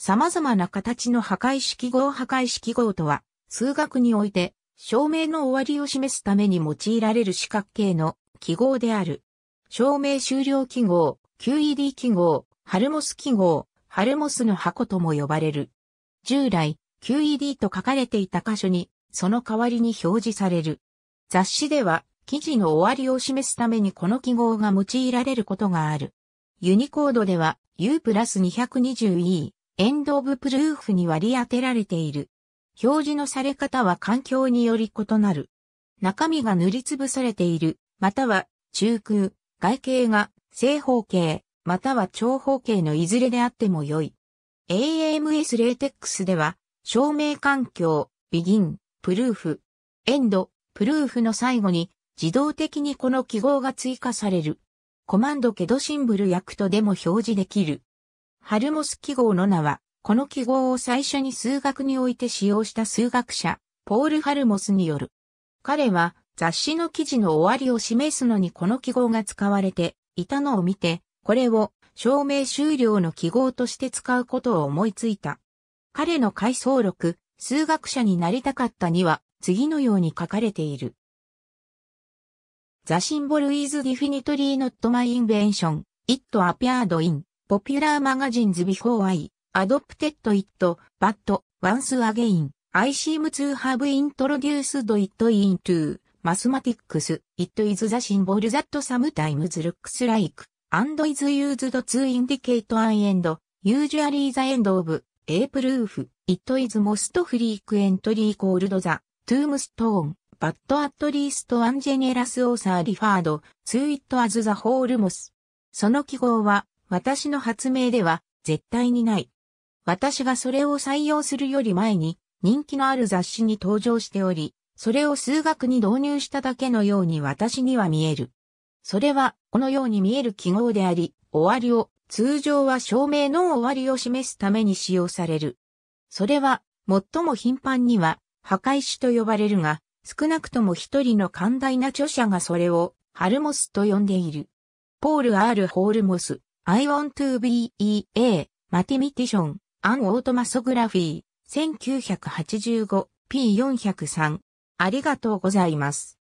様々な形の破壊式号破壊式号とは、数学において、証明の終わりを示すために用いられる四角形の記号である。証明終了記号、QED 記号、ハルモス記号、ハルモスの箱とも呼ばれる。従来、QED と書かれていた箇所に、その代わりに表示される。雑誌では、記事の終わりを示すためにこの記号が用いられることがある。ユニコードでは U プラス 220E、エンド・オブ・プルーフに割り当てられている。表示のされ方は環境により異なる。中身が塗りつぶされている、または中空、外形が正方形、または長方形のいずれであっても良い。AMS レーテックスでは、照明環境、ビギン、プルーフ、エンド、プルーフの最後に自動的にこの記号が追加される。コマンドけどシンブル役とでも表示できる。ハルモス記号の名は、この記号を最初に数学において使用した数学者、ポール・ハルモスによる。彼は雑誌の記事の終わりを示すのにこの記号が使われていたのを見て、これを証明終了の記号として使うことを思いついた。彼の回想録、数学者になりたかったには次のように書かれている。The symbol is definitely not my invention. It appeared in ポピュラーマガジンズビフォーアイ、アドプテッドイット、バッド、ワンスアゲイン、I seem to have introduced it into mathematics. It is the symbol that sometimes looks like and is used to indicate an end, usually the end of a proof. It is most frequently called the tombstone, but at least an generous author referred to it as the whole moss. その記号は私の発明では絶対にない。私がそれを採用するより前に人気のある雑誌に登場しており、それを数学に導入しただけのように私には見える。それは、このように見える記号であり、終わりを、通常は証明の終わりを示すために使用される。それは、最も頻繁には、破壊と呼ばれるが、少なくとも一人の寛大な著者がそれを、ハルモスと呼んでいる。ポール・アール・ホールモス。I want to be a mathematician, an d automassography, 1985p403。ありがとうございます。